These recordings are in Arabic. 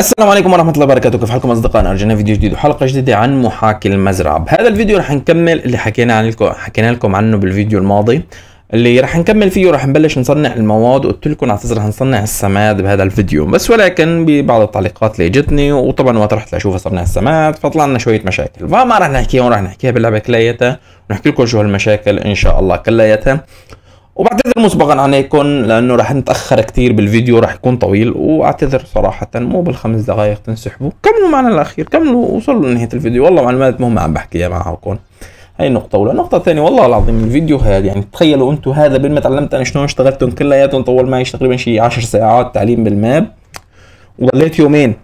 السلام عليكم ورحمة الله وبركاته كيف حالكم أصدقائنا رجعنا فيديو جديد وحلقة جديدة عن محاكي المزرعة بهذا الفيديو رح نكمل اللي حكينا عن لكم حكينا لكم عنه بالفيديو الماضي اللي رح نكمل فيه رح نبلش نصنع المواد قلت لكم اعتذر نصنع السماد بهذا الفيديو بس ولكن ببعض التعليقات اللي اجتني وطبعا وقت رحت لاشوف صنع السماد فطلع لنا شويه مشاكل فما رح نحكيهم رح نحكيها باللعبه كلياتها ونحكي لكم شو هالمشاكل ان شاء الله كلياتها وبعتذر مسبقا عليكم لانه رح نتاخر كثير بالفيديو رح يكون طويل واعتذر صراحه مو بالخمس دقائق تنسحبوا كملوا معنا الاخير كملوا وصلوا لنهايه الفيديو والله معلومات مهمه عم بحكيها معكم هاي نقطة أولى، نقطة الثانية والله العظيم الفيديو هذا يعني تخيلوا أنتم هذا بين ما تعلمت أنا شلون اشتغلتهم كلياتهم طول معي تقريبا شي 10 ساعات تعليم بالماب وضليت يومين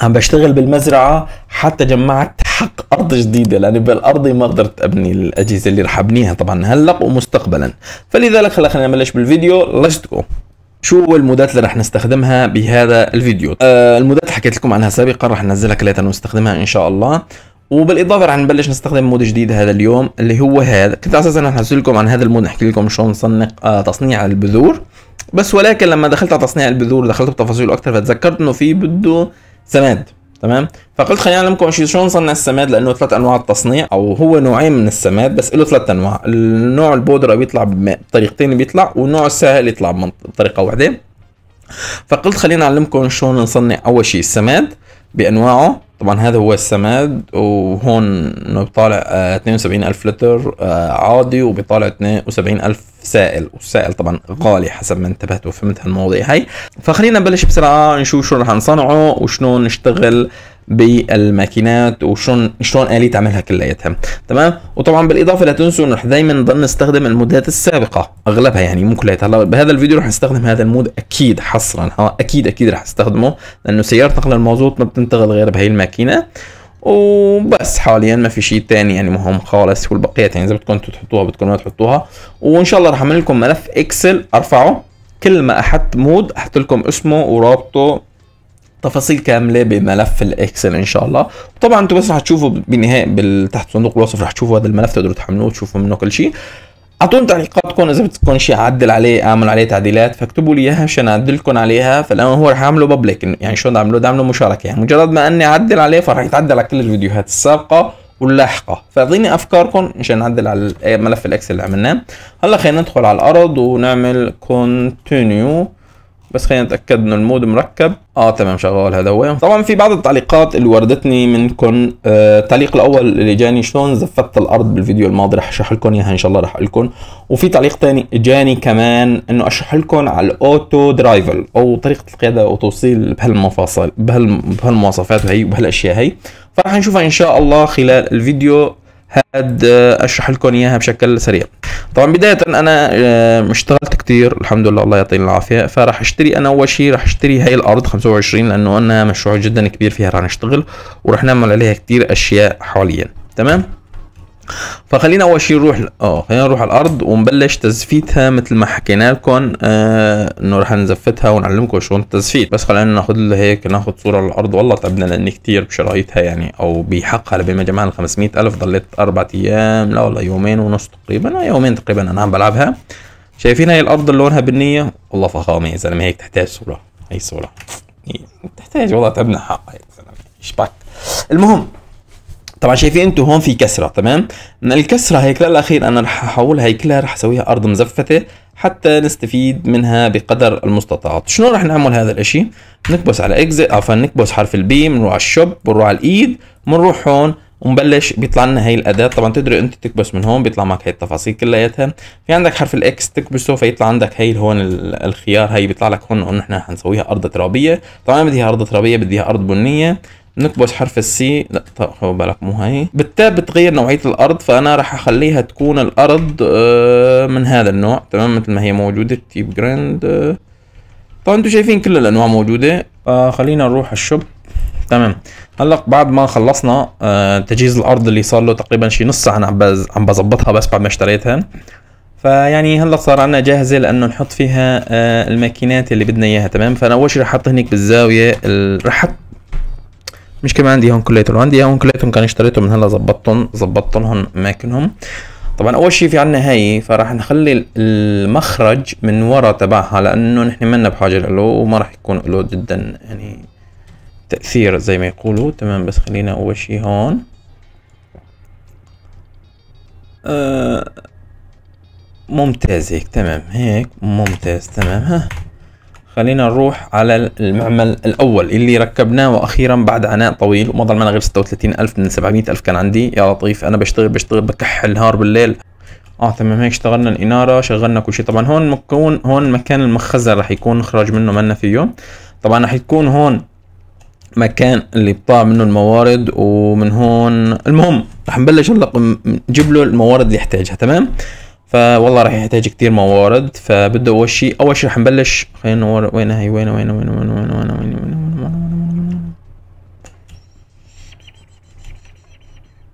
عم بشتغل بالمزرعة حتى جمعت حق أرض جديدة لأني بالأرض ما قدرت أبني الأجهزة اللي رح أبنيها طبعا هلق ومستقبلا فلذلك خلينا نبلش بالفيديو لشتكو جو شو هو المودات اللي رح نستخدمها بهذا الفيديو آه المودات اللي حكيت لكم عنها سابقا رح ننزلها كلياتها ونستخدمها إن شاء الله وبالاضافه رح نبلش نستخدم مود جديد هذا اليوم اللي هو هذا كنت اساسا رح احكي لكم عن هذا المود نحكي لكم شلون نصنق آه تصنيع البذور بس ولكن لما دخلت على تصنيع البذور دخلت بتفاصيله اكثر فتذكرت انه في بده سماد تمام فقلت خلينا شيء شلون نصنع السماد لانه ثلاث انواع التصنيع او هو نوعين من السماد بس له ثلاث انواع النوع البودره بيطلع بطريقتين بيطلع والنوع السائل يطلع بطريقه واحده فقلت خلينا نعلمكم شلون نصنع اول شيء السماد بانواعه طبعا هذا هو السماد وهون انه بيطالع 72 الف لتر آه، عادي وبيطالع 72 الف سائل والسائل طبعا غالي حسب ما انتبهت وفهمت هالمواضيع هاي فخلينا نبلش بسرعه نشوف شو رح نصنعه وشنو نشتغل بالماكينات وشلون شلون آلي تعملها كلياتها تمام وطبعا بالاضافه لا تنسوا انه دايما نضل نستخدم المودات السابقه اغلبها يعني مو كلياتها هلا بهذا الفيديو راح نستخدم هذا المود اكيد حصرا اكيد اكيد راح استخدمه لانه سياره نقل المازوت ما بتنتقل غير بهي الماكينه وبس حاليا ما في شيء ثاني يعني مهم خالص والبقيات يعني اذا بدكم تحطوها بدكم ما تحطوها وان شاء الله راح اعمل لكم ملف اكسل ارفعه كل ما احط مود احط لكم اسمه ورابطه تفاصيل كامله بملف الاكسل ان شاء الله طبعا انتوا بس هتشوفوا بالنهايه تحت صندوق الوصف رح تشوفوا هذا الملف تقدروا تحملوه وتشوفوا منه كل شيء اعطوني تعليقاتكم اذا بدكم شيء اعدل عليه اعمل عليه تعديلات فاكتبوا لي اياها مشان اعدلكم عليها فالان هو رح اعمله بابليك يعني شلون اعمله بدي اعمله مشاركه يعني مجرد ما اني اعدل عليه فرح يتعدل على كل الفيديوهات السابقه واللاحقه فاعطيني افكاركم مشان نعدل على ملف الاكسل اللي عملناه هلا خلينا ندخل على الارض ونعمل كونتينيو بس خلينا نتاكد انه المود مركب اه تمام شغال هذا هو طبعا في بعض التعليقات اللي وردتني منكم آه التعليق الاول اللي جاني شلون زفت الارض بالفيديو الماضي رح اشرح لكم اياها ان شاء الله رح لكم وفي تعليق ثاني جاني كمان انه اشرح لكم على الاوتو درايفل او طريقه القياده وتوصيل بهالمفاصل بهال بهالمواصفات هي وبهالاشياء هي فرح نشوفها ان شاء الله خلال الفيديو هاد آه، اشرح لكم اياها بشكل سريع طبعا بدايه انا آه، اشتغلت كتير الحمد لله الله يعطيني العافيه فراح اشتري انا اول شيء راح اشتري هاي الارض 25 لانه انا مشروع جدا كبير فيها راح نشتغل وراح نعمل عليها كتير اشياء حاليا تمام فخلينا اول شيء نروح اه خلينا نروح على الارض ونبلش تزفيتها مثل ما حكينا لكم آه انه راح نزفتها ونعلمكم شلون التزفيت بس خلينا ناخذ هيك ناخذ صوره للارض والله تعبنا لان كثير بشرايتها يعني او بحقها لبين ما جمعنا ال 500000 ضليت اربع ايام لا والله يومين ونص تقريبا آه، يومين تقريبا انا عم بلعبها شايفين هي الارض اللي لونها بنيه والله فخامه يا زلمه هيك تحتاج صوره هي صوره تحتاج والله تبنى حقها يا زلمه شبك المهم طبعا شايفين انتم هون في كسره تمام من الكسره هيك للاخير انا رح احولها هيكلها رح اسويها ارض مزفته حتى نستفيد منها بقدر المستطاع شنو رح نعمل هذا الاشي نكبس على اكزت عفوا نكبس حرف البي بنروح على الشوب بنروح على الايد بنروح هون ونبلش بيطلع لنا هي الاداه طبعا تقدر انت تكبس من هون بيطلع معك هي التفاصيل كلياتها في عندك حرف الاكس تكبسه فيطلع عندك هي هون الخيار هي بيطلع لك هون انه احنا حنسويها ارض ترابيه طبعا بديها ارض ترابيه بديها ارض بنيه نكبس حرف السي لا طيب بالك مو هي بالتاب بتغير نوعية الأرض فأنا راح أخليها تكون الأرض آه، من هذا النوع تمام مثل ما هي موجودة تيب جراند آه، طبعا انتم شايفين كل الأنواع موجودة آه، خلينا نروح الشوب تمام هلا بعد ما خلصنا آه، تجهيز الارض اللي صار له تقريبا شي نص ساعه عم عم بظبطها بس بعد ما اشتريتها فيعني هلا صار عندنا جاهزه لانه نحط فيها آه، الماكينات اللي بدنا اياها تمام فانا اول شيء رح احط هنيك بالزاويه رح احط مش كمان عندي هون كليتهم عندي هون كليتهم كان اشتريتهم من هلا زبطتهم زبطتهم هون اماكنهم طبعا اول شيء في عنا هاي فراح نخلي المخرج من ورا تبعها لانه نحن منا بحاجه له وما راح يكون له جدا يعني تأثير زي ما يقولوا تمام بس خلينا أول شي هون آه، ممتاز هيك تمام هيك ممتاز تمام ها خلينا نروح على المعمل الأول اللي ركبناه وأخيرا بعد عناء طويل وما ضل معنا غير 36 ألف من سبعمية ألف كان عندي يا لطيف أنا بشتغل بشتغل بكحل نهار بالليل اه تمام هيك اشتغلنا الاناره شغلنا كل شيء طبعا هون مكون هون مكان المخزن راح يكون نخرج منه منا فيه طبعا راح يكون هون مكان اللي بطاع منه الموارد ومن هون المهم رح نبلش هلا نجيب له الموارد اللي يحتاجها تمام فوالله رح يحتاج كتير موارد فبده اول شيء اول شيء رح نبلش خلينا وين هي وين وين وين وين وين وين وين وين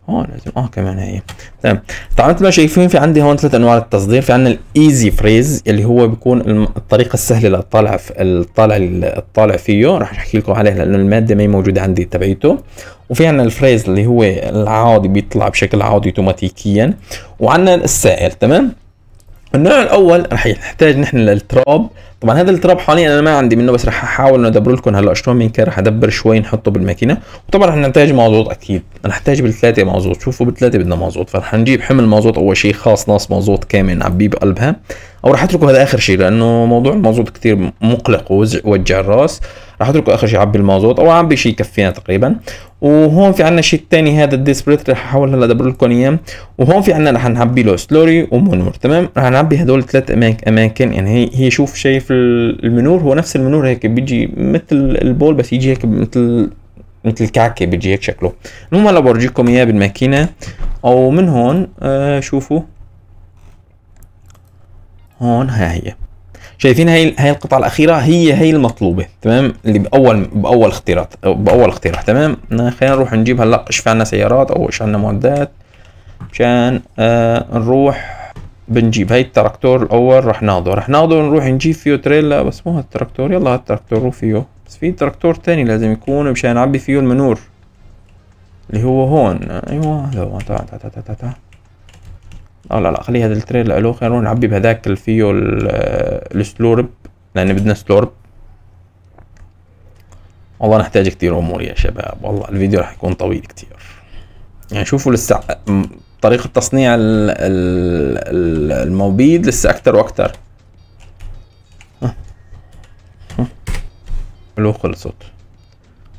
اه لازم اه كمان هي تمام طبعا انتوا شايفين في عندي هون ثلاث انواع للتصدير في عندنا الايزي فريز اللي هو بيكون الطريقه السهله للطالع الطالع الطالع فيه راح احكي لكم عليه لانه الماده ما هي موجوده عندي تبعيته وفي عندنا الفريز اللي هو العادي بيطلع بشكل عادي اوتوماتيكيا وعندنا السائل تمام النوع الاول رح يحتاج نحن للتراب طبعا هذا التراب حاليا انا ما عندي منه بس رح احاول انه ادبر لكم هلا شلون كان رح ادبر شوي نحطه بالماكينه وطبعا رح نحتاج مازوت اكيد رح نحتاج بالثلاثه مازوت شوفوا بالثلاثه بدنا مازوت فرح نجيب حمل مازوت اول شيء خاص ناس مازوت كامل نعبيه بقلبها او رح اتركه هذا اخر شيء لانه موضوع المازوت كثير مقلق ووجع الراس راح اتركه اخر شيء يعبي الموضوع طبعا يعبي شيء يكفينا تقريبا وهون في عندنا شيء ثاني هذا الديسبريت راح احاول هلا ادبر لكم اياه وهون في عندنا راح نعبي له سلوري ومنور تمام راح نعبي هدول الثلاث اماكن يعني هي هي شوف شايف المنور هو نفس المنور هيك بيجي مثل البول بس يجي هيك مثل مثل الكعكه بيجي هيك شكله المهم هلا بورجيكم اياه بالماكينه او من هون آه شوفوا هون هاي هي شايفين هاي هاي القطعه الاخيره هي هي المطلوبه تمام اللي باول باول اختيارات باول اقتراح تمام خلينا نروح نجيب هلا ايش في عنا سيارات او ايش عنا معدات مشان آه نروح بنجيب هاي التراكتور الاول رح ناخذه رح ناخذه نروح نجيب فيه تريلا بس مو هالتراكتور يلا هالتراكتور روح فيه بس في تراكتور تاني لازم يكون مشان نعبي فيه المنور اللي هو هون ايوه هذا هو تعال تعال تعال تعال اه لا لا خلي هذا التريل الو خير نعبي بهذاك الفيو السلورب لان بدنا سلورب والله نحتاج كتير امور يا شباب والله الفيديو راح يكون طويل كتير يعني شوفوا لسه طريقة تصنيع المبيد لسه اكتر واكتر الو خلصت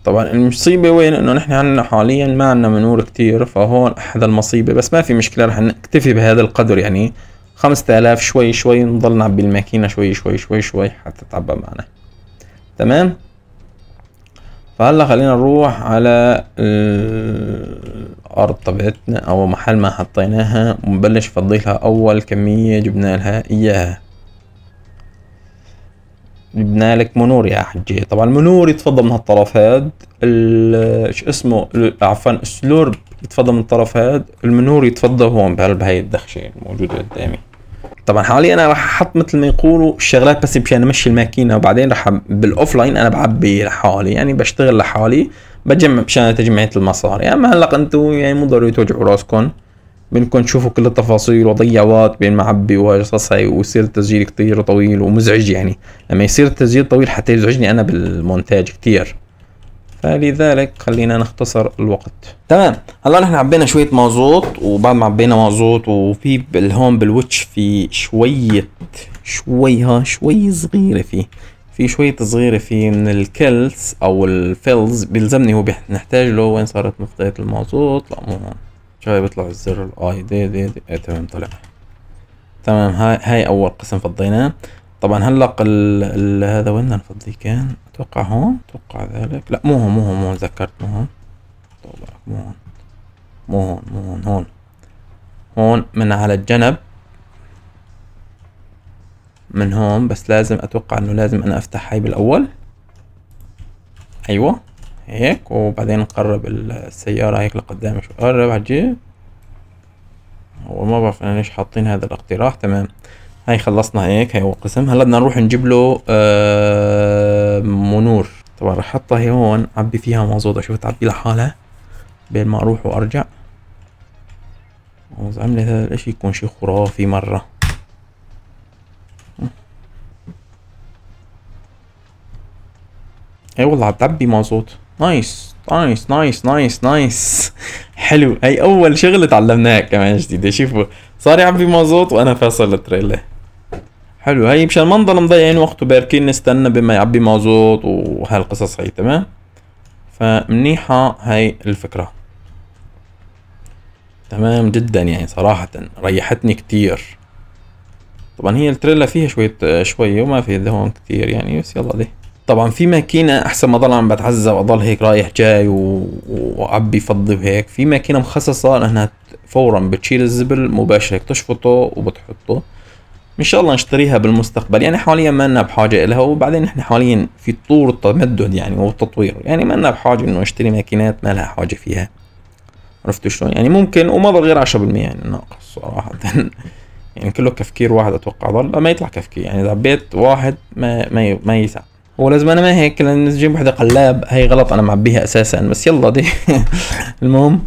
طبعا المصيبة وين انه نحن عنا حاليا ما عنا منور كتير فهون احد المصيبة بس ما في مشكلة رح نكتفي بهذا القدر يعني خمسة آلاف شوي شوي نضل نعبي الماكينة شوي شوي شوي شوي حتى تعبى معنا تمام فهلا خلينا نروح على الارض تبعتنا او محل ما حطيناها ونبلش فضيلها اول كمية جبنا لها اياها جبنا لك منور يا حجي طبعا المنور يتفضل من هالطرف هاد شو اسمه عفوا السلورب يتفضل من الطرف هاد المنور يتفضل هون بهاي الدخشه الموجوده قدامي طبعا حاليا انا راح احط مثل ما يقولوا الشغلات بس مشان امشي الماكينه وبعدين راح بالاوف لاين انا بعبي لحالي يعني بشتغل لحالي بجمع مشان تجمعية المصاري يعني اما هلق انتم يعني مو ضروري توجعوا راسكم منكم تشوفوا كل التفاصيل وقت بين معبي وهجصصي ويصير التسجيل كتير طويل ومزعج يعني لما يصير التسجيل طويل حتى يزعجني انا بالمونتاج كتير فلذلك خلينا نختصر الوقت تمام هلا نحن عبينا شويه مازوت وبعد ما عبينا مازوت وفي هون بالوتش في شويه شوي ها شوي صغيره فيه في شوية صغيرة فيه من الكلس أو الفيلز بيلزمني هو نحتاج له وين صارت مخطية المازوت لا مو هون شوية بيطلع الزر الاي دي دي, دي. ايه تمام طلع تمام هاي هاي اول قسم فضيناه طبعا هلق ال... ال... هذا وين نفضيه كان اتوقع هون اتوقع ذلك لا مو هون مو هون مو هون تذكرت مو هون مو هون مو هون مو هون هون هون من على الجنب من هون بس لازم اتوقع انه لازم انا افتح هاي بالاول ايوه هيك وبعدين نقرب السيارة هيك لقدام شوي قرب هتجي وما ما بعرف انا ليش حاطين هذا الاقتراح تمام هاي خلصنا هيك هاي هو قسم هلا بدنا نروح نجيب له آه منور طبعا رح احطها هي هون عبي فيها مازوت اشوف تعبي لحالها بين ما اروح وارجع عملت هذا الاشي يكون شي خرافي مرة أه. اي والله عم تعبي مازوت نايس نايس نايس نايس نايس حلو هي اول شغله تعلمناها كمان جديده شوفوا صار يعبي في مازوت وانا فاصل التريلا حلو هي مشان ما نضل مضيعين وقت وباركين نستنى بما يعبي مازوت وهالقصص هي تمام فمنيحة هاي الفكرة تمام جدا يعني صراحة ريحتني كتير طبعا هي التريلا فيها شوية شوية وما فيها هون كتير يعني بس يلا دي طبعا في ماكينه احسن ما اضل عم بتعزى واضل هيك رايح جاي و... وعبي فضي وهيك في ماكينه مخصصه لانها فورا بتشيل الزبل مباشره تشفطه وبتحطه ان شاء الله نشتريها بالمستقبل يعني حاليا ما لنا بحاجه لها وبعدين احنا حاليا في طور التمدد يعني والتطوير يعني ما لنا بحاجه انه نشتري ماكينات ما لها حاجه فيها عرفتوا شلون يعني ممكن وما ضل غير 10% يعني ناقص صراحه يعني كله كفكير واحد اتوقع ضل ما يطلع كفكير يعني اذا عبيت واحد ما ما ما يسع ولازم انا ما هيك لان جيب وحده قلاب هي غلط انا معبيها اساسا بس يلا دي المهم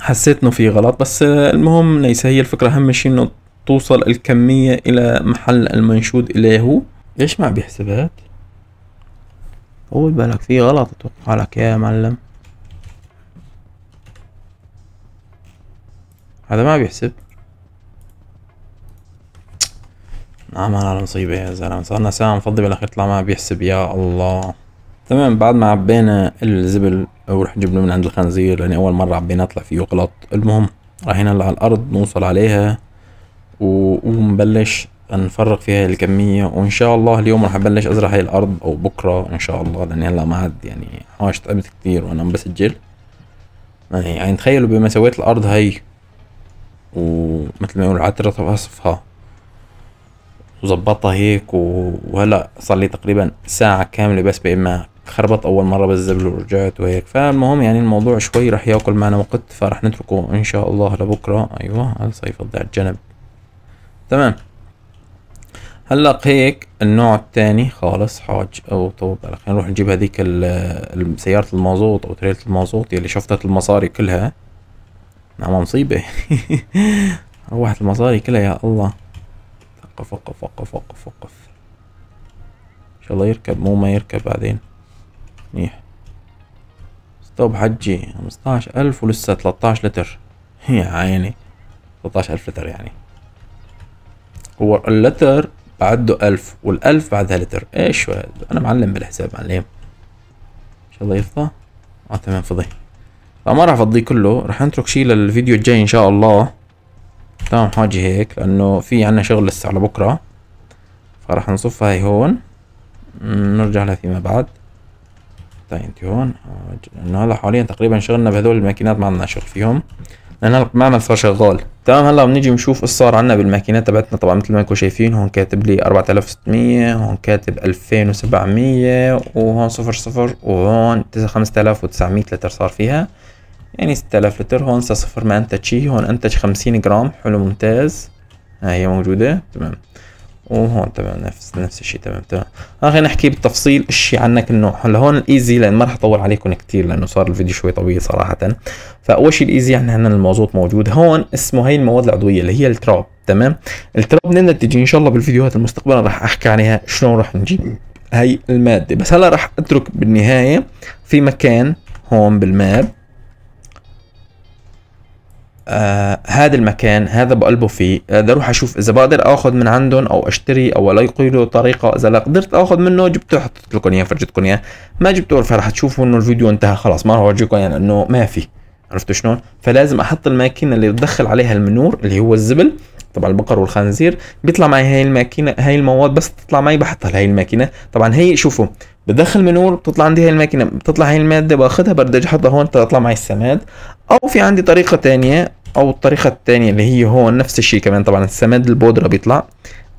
حسيت انه في غلط بس المهم ليس هي الفكره اهم شيء انه توصل الكميه الى محل المنشود اليه ليش ما بيحسبات قول بالك في غلط اتوقع لك يا معلم هذا ما بيحسب نعم على المصيبة يا زلمة صارنا ساعة مفضي بالاخير طلع ما بيحسب يا الله تمام بعد ما عبينا الزبل ورح جبنا من عند الخنزير لاني اول مرة عبيناه طلع فيه غلط المهم رايحين على الارض نوصل عليها ونبلش نفرغ فيها الكمية وان شاء الله اليوم راح ابلش ازرع هاي الارض او بكرة ان شاء الله لاني هلا ما عاد يعني حواش تعبت كتير وانا عم بسجل يعني،, يعني تخيلوا بما سويت الارض هاي ومثل ما يقول عترة وصفها وظبطها هيك وهلا صار لي تقريبا ساعة كاملة بس بإما خربط أول مرة بالزبل ورجعت وهيك فالمهم يعني الموضوع شوي رح ياكل معنا وقت فرح نتركه إن شاء الله لبكرة أيوه هذا سيفضي على الجنب تمام هلا هيك النوع الثاني خالص حاج او طب خلينا نروح نجيب هذيك سيارة المازوت او تريلة المازوت يلي شفتها المصاري كلها نعم مصيبة روحت المصاري كلها يا الله وقف وقف وقف وقف وقف ان شاء الله يركب مو ما يركب بعدين منيح ستوب حجي خمسطاش الف ولسه تلتاش لتر يا عيني تلتاش الف لتر يعني هو اللتر بعده ألف والألف بعدها لتر إيش أنا معلم بالحساب معلم إن شاء الله يفضى آه تمام فضي فما راح أفضيه كله راح نترك شيء للفيديو الجاي إن شاء الله تمام حاجي هيك لانه في عنا شغل لسه على بكرة فراح نصفها هي هون نرجع لها فيما بعد طيب انت هون لانه هلا حاليا تقريبا شغلنا بهذول الماكينات ما عندنا شغل فيهم لانه هلا ما صار شغال تمام هلا بنيجي بنشوف ايش صار عنا بالماكينات تبعتنا طبعا مثل ما انكم شايفين هون كاتب لي 4600 هون كاتب 2700 وهون صفر صفر وهون 5900 لتر صار فيها يعني ستة آلاف لتر هون صفر ما شيء هون أنتج خمسين جرام حلو ممتاز ها هي موجودة تمام وهون تمام نفس نفس الشيء تمام تمام خلينا نحكي بالتفصيل الشيء عنك انه هلا هون الايزي لان ما راح اطول عليكم كثير لانه صار الفيديو شوي طويل صراحه فاول شيء الايزي عندنا هنا المازوت موجود هون اسمه هي المواد العضويه اللي هي التراب تمام التراب منين تجي ان شاء الله بالفيديوهات المستقبلة راح احكي عليها شلون راح نجيب هي الماده بس هلا راح اترك بالنهايه في مكان هون بالماب آه هذا المكان هذا بقلبه فيه بدي اروح اشوف اذا بقدر اخذ من عندهم او اشتري او لا له طريقه اذا لا قدرت اخذ منه جبته حطيت لكم اياه فرجيتكم اياه ما جبته فرح تشوفوا انه الفيديو انتهى خلاص ما راح اورجيكم يعني انه ما في عرفتوا شلون فلازم احط الماكينه اللي بتدخل عليها المنور اللي هو الزبل طبعا البقر والخنزير بيطلع معي هاي الماكينه هاي المواد بس تطلع معي بحطها لهي الماكينه طبعا هي شوفوا بدخل منور بتطلع عندي هاي الماكينه بتطلع هاي الماده باخذها برد احطها هون تطلع معي السماد او في عندي طريقة تانية او الطريقة التانية اللي هي هو نفس الشيء كمان طبعا السماد البودرة بيطلع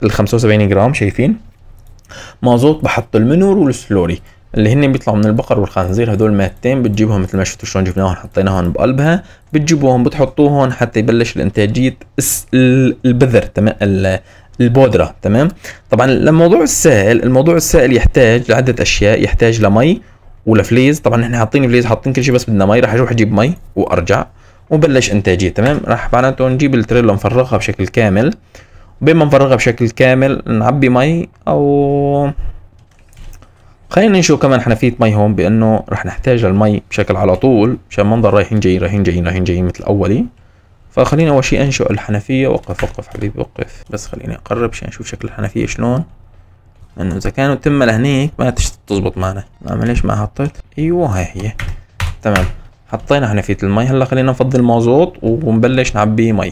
ال 75 جرام شايفين مازوت بحط المنور والسلوري اللي هن بيطلعوا من البقر والخنزير هدول مادتين بتجيبهم مثل ما شفتوا شلون جبناهم حطيناهم بقلبها بتجيبوهم بتحطوهم حتى يبلش الانتاجية البذر تمام البودرة تمام طبعا الموضوع السائل الموضوع السائل يحتاج لعدة اشياء يحتاج لمي ولا فليز طبعا احنا حاطين فليز حاطين كل شيء بس بدنا مي راح اروح اجيب مي وارجع وبلش انتاجيه تمام راح معناته نجيب التريلا نفرغها بشكل كامل وبين ما نفرغها بشكل كامل نعبي مي او خلينا نشوف كمان حنفيه مي هون بانه راح نحتاج المي بشكل على طول عشان ما نضل رايحين جايين رايحين جايين رايحين جايين مثل اولي فخلينا اول شيء انشئ الحنفيه وقف وقف حبيبي وقف بس خليني اقرب عشان اشوف شكل الحنفيه شلون انه اذا كانوا تم لهنيك ما تزبط معنا ما ليش ما حطيت ايوه هاي هي تمام حطينا حنفية المي هلا خلينا نفضي المازوت ونبلش نعبيه مي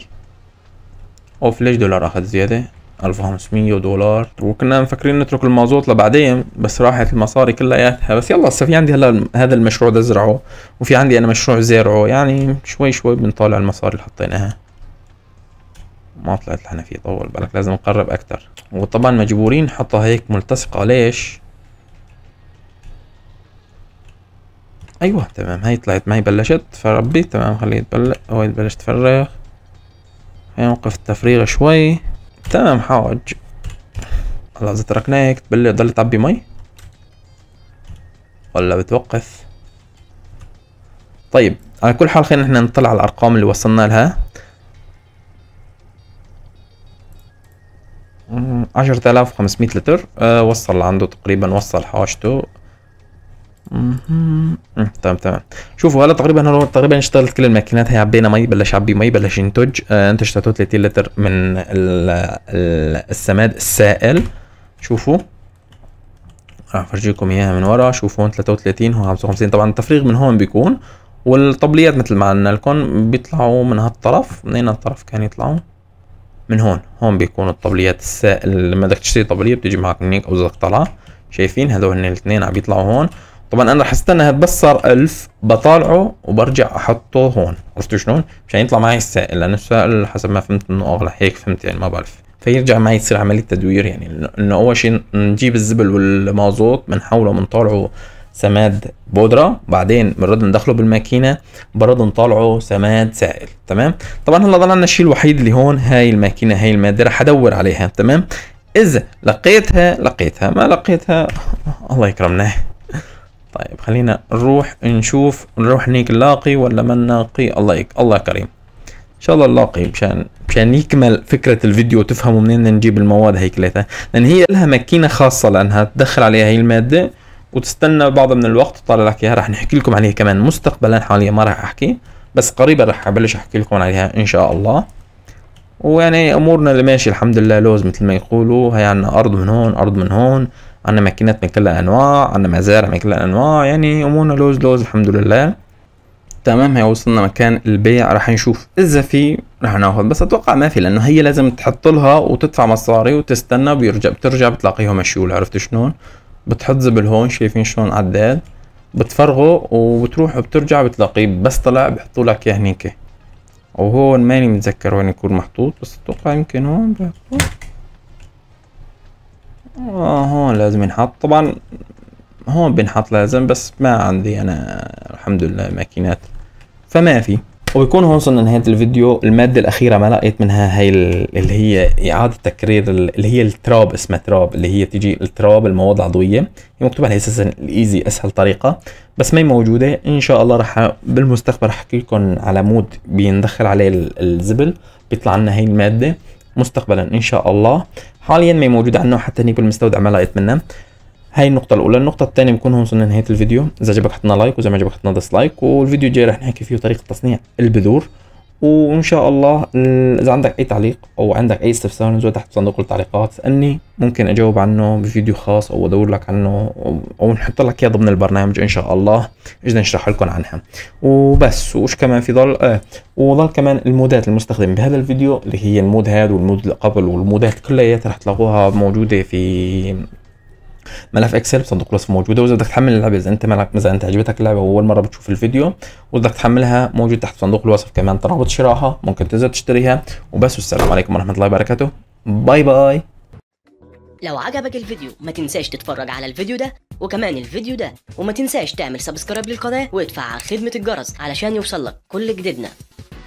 اوف ليش دولار اخذ زيادة 1500 دولار وكنا مفكرين نترك المازوت لبعدين بس راحت المصاري كلياتها بس يلا هسه في عندي هلا هذا المشروع ده ازرعه وفي عندي انا مشروع زارعه يعني شوي شوي بنطالع المصاري اللي حطيناها ما طلعت الحنفية طول بالك لازم نقرب اكثر وطبعا مجبورين نحطها هيك ملتصقه ليش ايوه تمام هاي طلعت ما هي بلشت فربي تمام خليه يتبلش هو بلش تفرغ خلينا نوقف التفريغ شوي تمام حاج هلا اذا تركناه هيك تبلش تضل تعبي مي ولا بتوقف طيب على كل حال خلينا نحن نطلع على الارقام اللي وصلنا لها عشرة آلاف وخمسمية لتر آه وصل عنده تقريبا وصل حواشته تمام تمام شوفوا هلا تقريبا هلا تقريبا اشتغلت كل الماكينات هي عبينا مي بلش عبي مي بلش ينتج آه انتج 33 لتر من ال الـ السماد السائل شوفوا راح افرجيكم اياها من ورا شوفوا هون 33 هون 55 طبعا التفريغ من هون بيكون والطبليات مثل ما قلنا لكم بيطلعوا من هالطرف من هنا الطرف كان يطلعوا من هون هون بيكون الطبليات السائل لما بدك تشتري طبليه بتيجي معك منيك او تطلعها شايفين هذول الاثنين عم بيطلعوا هون طبعا انا رح استنى هاد بس صار 1000 بطالعه وبرجع احطه هون عرفتوا شلون مشان يطلع معي السائل لانه السائل حسب ما فهمت انه اغلى آه، هيك فهمت يعني ما بعرف فيرجع معي تصير عمليه تدوير يعني انه اول شيء نجيب الزبل والمازوت بنحوله بنطالعه سماد بودره بعدين بنرد ندخله بالماكينه برد نطلعه سماد سائل تمام طبعا هلا ضلنا الشيء الوحيد اللي هون هاي الماكينه هاي الماده رح ادور عليها تمام اذا لقيتها لقيتها ما لقيتها الله يكرمنا طيب خلينا نروح نشوف نروح نيك نلاقي ولا ما نلاقي الله يك... الله كريم ان شاء الله نلاقي مشان مشان يكمل فكره الفيديو وتفهموا منين نجيب المواد هي كليتها لان هي لها ماكينه خاصه لانها تدخل عليها هي الماده وتستنى بعض من الوقت طالع لك اياها راح نحكي لكم عليها كمان مستقبلا حاليا ما راح احكي بس قريبا راح ابلش احكي لكم عليها ان شاء الله ويعني امورنا اللي ماشي الحمد لله لوز مثل ما يقولوا هي عنا ارض من هون ارض من هون عنا ماكينات من كل الانواع عنا مزارع من كل الانواع يعني امورنا لوز لوز الحمد لله تمام هي وصلنا مكان البيع راح نشوف اذا في راح ناخذ بس اتوقع ما في لانه هي لازم تحط لها وتدفع مصاري وتستنى بيرجع بترجع بتلاقيهم مشيول عرفت شلون بتحط زبل هون شايفين شلون عداد بتفرغه وبتروح وبترجع بتلاقيه بس طلع بحطوا لك اياه يعني هنيك وهون ماني متذكر وين يكون محطوط بس اتوقع يمكن هون بحطوه اه هون لازم ينحط طبعا هون بنحط لازم بس ما عندي انا الحمد لله ماكينات فما في وبكون هون وصلنا لنهايه الفيديو الماده الاخيره ما لقيت منها هي اللي هي اعاده تكرير اللي هي التراب اسمها تراب اللي هي تيجي التراب المواد العضويه هي مكتوب عليها اساسا الايزي اسهل طريقه بس ما هي موجوده ان شاء الله رح بالمستقبل رح احكي لكم على مود بندخل عليه الزبل بيطلع لنا هي الماده مستقبلا ان شاء الله حاليا ما هي موجوده عندنا حتى هنيك بالمستودع ما لقيت منها هاي النقطة الأولى، النقطة الثانية بنكون هون وصلنا لنهاية الفيديو، إذا عجبك حطنا لايك وإذا ما عجبك حطنا ديسلايك، والفيديو الجاي رح نحكي فيه طريقة تصنيع البذور، وإن شاء الله إذا عندك أي تعليق أو عندك أي استفسار انزل تحت صندوق التعليقات اسألني ممكن أجاوب عنه بفيديو خاص أو أدور لك عنه أو نحط لك إياه ضمن البرنامج إن شاء الله إذا نشرح لكم عنها، وبس وش كمان في ضل آه وظل كمان المودات المستخدمة بهذا الفيديو اللي هي المود هاد والمود اللي قبل والمودات كلياتها رح تلاقوها موجودة في ملف اكسل بصندوق الوصف موجوده واذا بدك تحمل اللعبه اذا انت ملعب اذا انت عجبتك اللعبه واول مره بتشوف الفيديو واذا بدك تحملها موجود تحت صندوق الوصف كمان ترابط شرائها ممكن تنزل تشتريها وبس والسلام عليكم ورحمه الله وبركاته باي باي لو عجبك الفيديو ما تنساش تتفرج على الفيديو ده وكمان الفيديو ده وما تنساش تعمل سبسكرايب للقناه وتفعل خدمه الجرس علشان يوصلك كل جديدنا